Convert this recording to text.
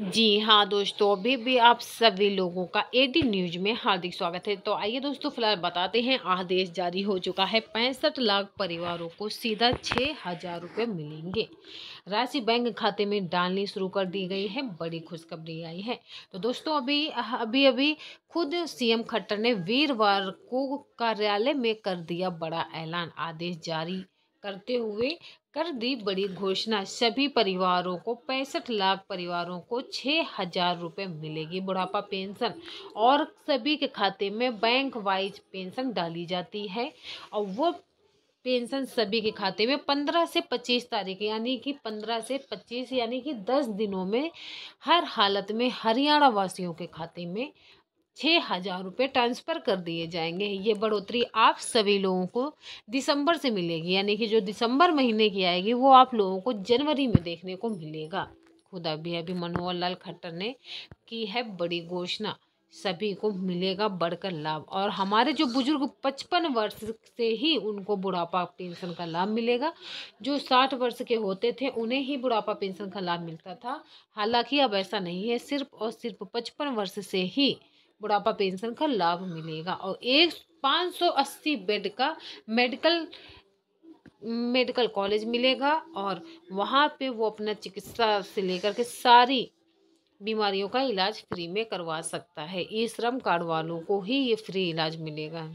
जी हाँ दोस्तों अभी भी आप सभी लोगों का ए डी न्यूज में हार्दिक स्वागत है तो आइए दोस्तों फिलहाल बताते हैं आदेश जारी हो चुका है पैंसठ लाख परिवारों को सीधा छः हजार रुपये मिलेंगे राशि बैंक खाते में डालनी शुरू कर दी गई है बड़ी खुशखबरी आई है तो दोस्तों अभी अभी अभी खुद सीएम खट्टर ने वीरवार को कार्यालय में कर दिया बड़ा ऐलान आदेश जारी करते हुए कर दी बड़ी घोषणा सभी परिवारों को पैंसठ लाख परिवारों को छः हजार रुपये मिलेगी बुढ़ापा पेंशन और सभी के खाते में बैंक वाइज पेंशन डाली जाती है और वो पेंशन सभी के खाते में पंद्रह से पच्चीस तारीख यानी कि पंद्रह से पच्चीस यानी कि दस दिनों में हर हालत में हरियाणा वासियों के खाते में छः हज़ार रुपये ट्रांसफ़र कर दिए जाएंगे ये बढ़ोतरी आप सभी लोगों को दिसंबर से मिलेगी यानी कि जो दिसंबर महीने की आएगी वो आप लोगों को जनवरी में देखने को मिलेगा खुद अभी अभी मनोहर लाल खट्टर ने की है बड़ी घोषणा सभी को मिलेगा बढ़कर लाभ और हमारे जो बुजुर्ग पचपन वर्ष से ही उनको बुढ़ापा पेंशन का लाभ मिलेगा जो साठ वर्ष के होते थे उन्हें ही बुढ़ापा पेंशन का लाभ मिलता था हालांकि अब ऐसा नहीं है सिर्फ और सिर्फ पचपन वर्ष से ही बुढ़ापा पेंशन का लाभ मिलेगा और एक पाँच सौ अस्सी बेड का मेडिकल मेडिकल कॉलेज मिलेगा और वहाँ पे वो अपना चिकित्सा से लेकर के सारी बीमारियों का इलाज फ्री में करवा सकता है ई श्रम कार्ड वालों को ही ये फ्री इलाज मिलेगा